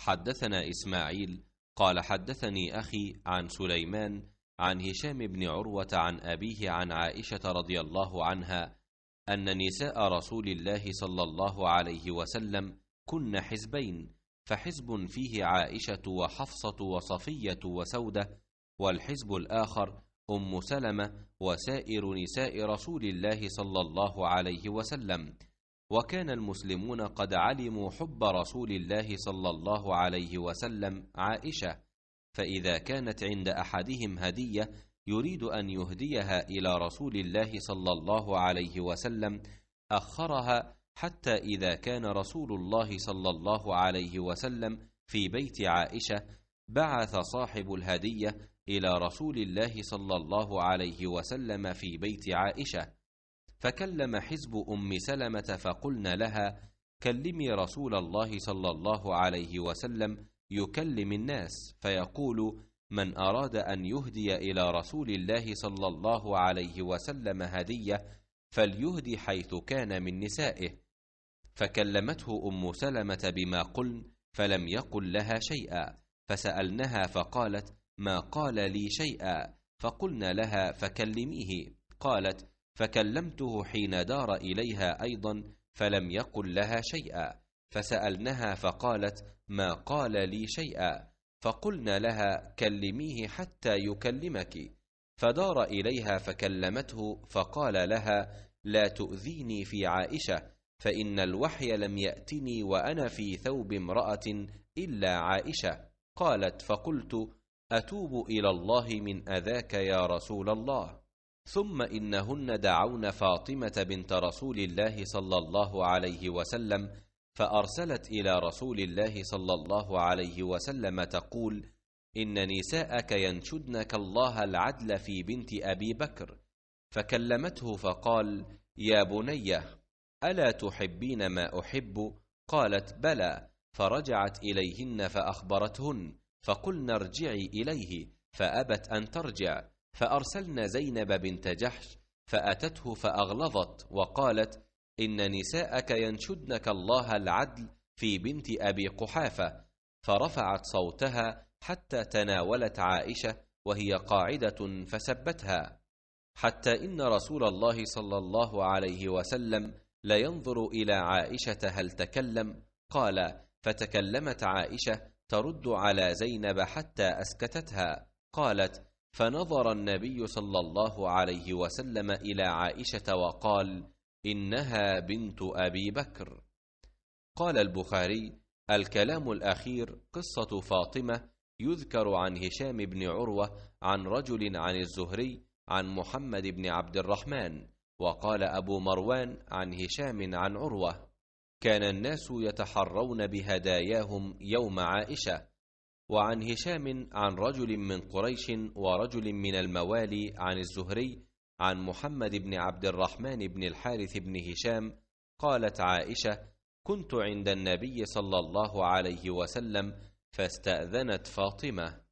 حدثنا إسماعيل قال حدثني أخي عن سليمان عن هشام بن عروة عن أبيه عن عائشة رضي الله عنها أن نساء رسول الله صلى الله عليه وسلم كن حزبين فحزب فيه عائشة وحفصة وصفية وسودة والحزب الآخر أم سلمة وسائر نساء رسول الله صلى الله عليه وسلم وكان المسلمون قد علموا حب رسول الله صلى الله عليه وسلم عائشه فاذا كانت عند احدهم هديه يريد ان يهديها الى رسول الله صلى الله عليه وسلم اخرها حتى اذا كان رسول الله صلى الله عليه وسلم في بيت عائشه بعث صاحب الهديه الى رسول الله صلى الله عليه وسلم في بيت عائشه فكلم حزب ام سلمه فقلنا لها كلمي رسول الله صلى الله عليه وسلم يكلم الناس فيقول من اراد ان يهدي الى رسول الله صلى الله عليه وسلم هديه فليهدي حيث كان من نسائه فكلمته ام سلمه بما قلن فلم يقل لها شيئا فسالنها فقالت ما قال لي شيئا فقلنا لها فكلميه قالت فكلمته حين دار اليها ايضا فلم يقل لها شيئا فسالنها فقالت ما قال لي شيئا فقلنا لها كلميه حتى يكلمك فدار اليها فكلمته فقال لها لا تؤذيني في عائشه فان الوحي لم ياتني وانا في ثوب امراه الا عائشه قالت فقلت اتوب الى الله من اذاك يا رسول الله ثم إنهن دعون فاطمة بنت رسول الله صلى الله عليه وسلم فأرسلت إلى رسول الله صلى الله عليه وسلم تقول: إن نساءك ينشدنك الله العدل في بنت أبي بكر، فكلمته فقال: يا بنية ألا تحبين ما أحب؟ قالت: بلى، فرجعت إليهن فأخبرتهن، فقلن ارجعي إليه، فأبت أن ترجع، فأرسلنا زينب بنت جحش فأتته فأغلظت وقالت إن نساءك ينشدنك الله العدل في بنت أبي قحافة فرفعت صوتها حتى تناولت عائشة وهي قاعدة فسبتها حتى إن رسول الله صلى الله عليه وسلم لينظر إلى عائشة هل تكلم قال فتكلمت عائشة ترد على زينب حتى أسكتتها قالت فنظر النبي صلى الله عليه وسلم الى عائشه وقال انها بنت ابي بكر قال البخاري الكلام الاخير قصه فاطمه يذكر عن هشام بن عروه عن رجل عن الزهري عن محمد بن عبد الرحمن وقال ابو مروان عن هشام عن عروه كان الناس يتحرون بهداياهم يوم عائشه وعن هشام عن رجل من قريش ورجل من الموالي عن الزهري عن محمد بن عبد الرحمن بن الحارث بن هشام قالت عائشه كنت عند النبي صلى الله عليه وسلم فاستاذنت فاطمه